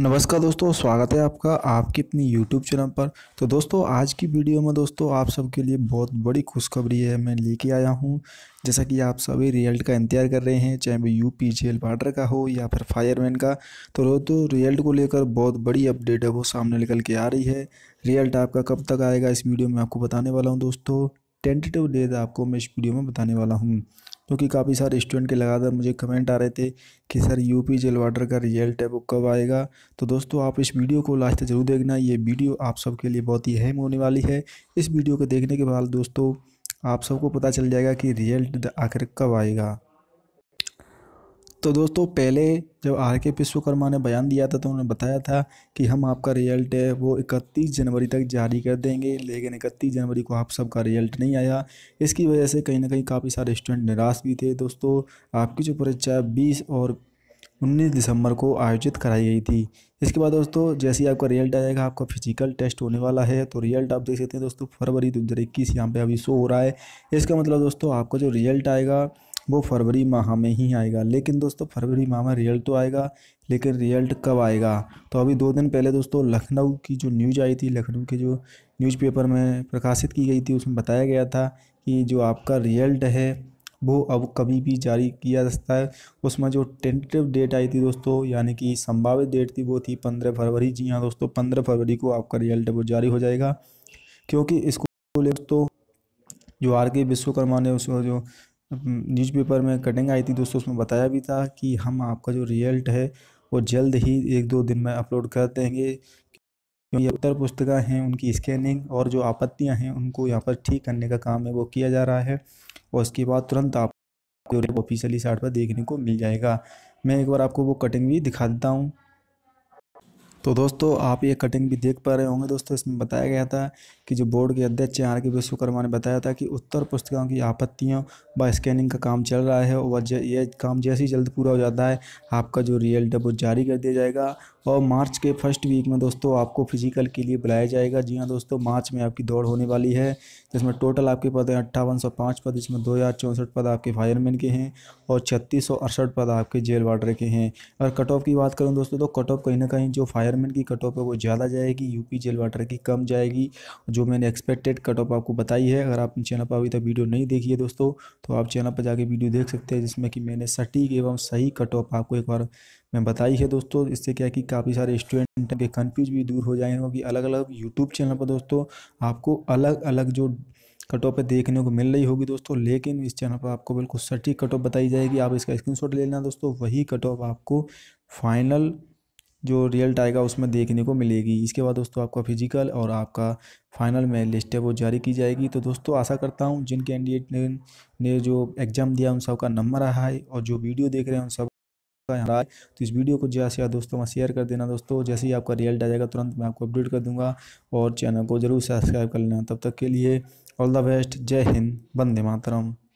नमस्कार दोस्तों स्वागत है आपका आपकी अपनी यूट्यूब चैनल पर तो दोस्तों आज की वीडियो में दोस्तों आप सबके लिए बहुत बड़ी खुशखबरी है मैं लेके आया हूँ जैसा कि आप सभी रियल्ट का इंतजार कर रहे हैं चाहे वो यू पी जेल बार्डर का हो या फिर फायरमैन का तो दोस्तों रियल्ट को लेकर बहुत बड़ी अपडेट है वो सामने निकल के आ रही है रियल्ट आपका कब तक आएगा इस वीडियो में आपको बताने वाला हूँ दोस्तों टेंटेटिव डेज आपको मैं इस वीडियो में बताने वाला हूँ क्योंकि तो काफ़ी सारे स्टूडेंट के लगातार मुझे कमेंट आ रहे थे कि सर यूपी जेल वाटर का रिजल्ट है वो कब आएगा तो दोस्तों आप इस वीडियो को लास्ट तक जरूर देखना ये वीडियो आप सबके लिए बहुत ही अहम होने वाली है इस वीडियो को देखने के बाद दोस्तों आप सबको पता चल जाएगा कि रिजल्ट आखिर कब आएगा तो दोस्तों पहले जब आर के विश्वकर्मा ने बयान दिया था तो उन्होंने बताया था कि हम आपका रिजल्ट है वो 31 जनवरी तक जारी कर देंगे लेकिन 31 जनवरी को आप सबका रिजल्ट नहीं आया इसकी वजह से कहीं ना कहीं काफ़ी सारे स्टूडेंट निराश भी थे दोस्तों आपकी जो परीक्षा बीस और उन्नीस दिसंबर को आयोजित कराई गई थी इसके बाद दोस्तों जैसे ही आपका रिजल्ट आएगा आपका फिजिकल टेस्ट होने वाला है तो रिजल्ट आप देख सकते हैं दोस्तों फरवरी दो हज़ार इक्कीस यहाँ पर अभी शो हो रहा है इसका मतलब दोस्तों आपका जो रिजल्ट आएगा वो फरवरी माह में ही आएगा लेकिन दोस्तों फरवरी माह में रिजल्ट तो आएगा लेकिन रिजल्ट कब आएगा तो अभी दो दिन पहले दोस्तों लखनऊ की जो न्यूज़ आई थी लखनऊ के जो न्यूज़पेपर में प्रकाशित की गई थी उसमें बताया गया था कि जो आपका रिजल्ट है वो अब कभी भी जारी किया जा सकता है उसमें जो टेंटेटिव डेट आई थी दोस्तों यानी कि संभावित डेट थी वो थी पंद्रह फरवरी जी हाँ दोस्तों पंद्रह फरवरी को आपका रिजल्ट वो जारी हो जाएगा क्योंकि इसको दोस्तों जो आर के विश्वकर्मा ने उसको जो न्यूज़पेपर में कटिंग आई थी दोस्तों उसमें बताया भी था कि हम आपका जो रिजल्ट है वो जल्द ही एक दो दिन में अपलोड कर देंगे क्योंकि उत्तर पुस्तिका हैं उनकी स्कैनिंग और जो आपत्तियां हैं उनको यहाँ पर ठीक करने का काम है वो किया जा रहा है और उसके बाद तुरंत आपको ऑफिशियली साइट पर देखने को मिल जाएगा मैं एक बार आपको वो कटिंग भी दिखा देता हूँ तो दोस्तों आप ये कटिंग भी देख पा रहे होंगे दोस्तों इसमें बताया गया था कि जो बोर्ड के अध्यक्ष आर के विश्वकर्मा ने बताया था कि उत्तर पुस्तिकाओं की आपत्तियों व स्कैनिंग का काम चल रहा है और ये काम जैसे ही जल्द पूरा हो जाता है आपका जो रियल डब जारी कर दिया जाएगा और मार्च के फर्स्ट वीक में दोस्तों आपको फिजिकल के लिए बुलाया जाएगा जी हाँ दोस्तों मार्च में आपकी दौड़ होने वाली है जिसमें टोटल आपके पद हैं अट्ठावन सौ पाँच पद जिसमें दो हज़ार चौंसठ पद आपके फायरमैन के हैं और छत्तीस सौ अड़सठ पद आपके जेल वार्डर के हैं अगर कट ऑफ की बात करूँ दोस्तों तो कट ऑफ कहीं ना कहीं जो फायर रिटायरमेंट की कट ऑफ है वो ज़्यादा जाएगी यूपी जेल वाटर की कम जाएगी जो मैंने एक्सपेक्टेड कट ऑफ आपको बताई है अगर आपने चैनल पर अभी तक वीडियो नहीं देखी है दोस्तों तो आप चैनल पर जाके वीडियो देख सकते हैं जिसमें कि मैंने सटीक एवं सही कट ऑफ आपको एक बार मैं बताई है दोस्तों इससे क्या कि काफ़ी सारे स्टूडेंट के कन्फ्यूज भी दूर हो जाएंगे कि अलग अलग यूट्यूब चैनल पर दोस्तों आपको अलग अलग जो कट ऑफ देखने को मिल रही होगी दोस्तों लेकिन इस चैनल पर आपको बिल्कुल सटीक कट ऑफ बताई जाएगी आप इसका स्क्रीनशॉट ले लेना दोस्तों वही कट ऑफ आपको फाइनल जो रिजल्ट आएगा उसमें देखने को मिलेगी इसके बाद दोस्तों आपका फिजिकल और आपका फाइनल में लिस्ट है वो जारी की जाएगी तो दोस्तों आशा करता हूँ जिन कैंडिडेट ने, ने जो एग्ज़ाम दिया उन सबका नंबर रहा है और जो वीडियो देख रहे हैं उन सब का रहा है तो इस वीडियो को ज़्यादा से दोस्तों में शेयर कर देना दोस्तों जैसे ही आपका रिजल्ट आ जाएगा तुरंत मैं आपको अपडेट कर दूँगा और चैनल को ज़रूर सब्सक्राइब कर लेना तब तक के लिए ऑल द बेस्ट जय हिंद वंदे मातरम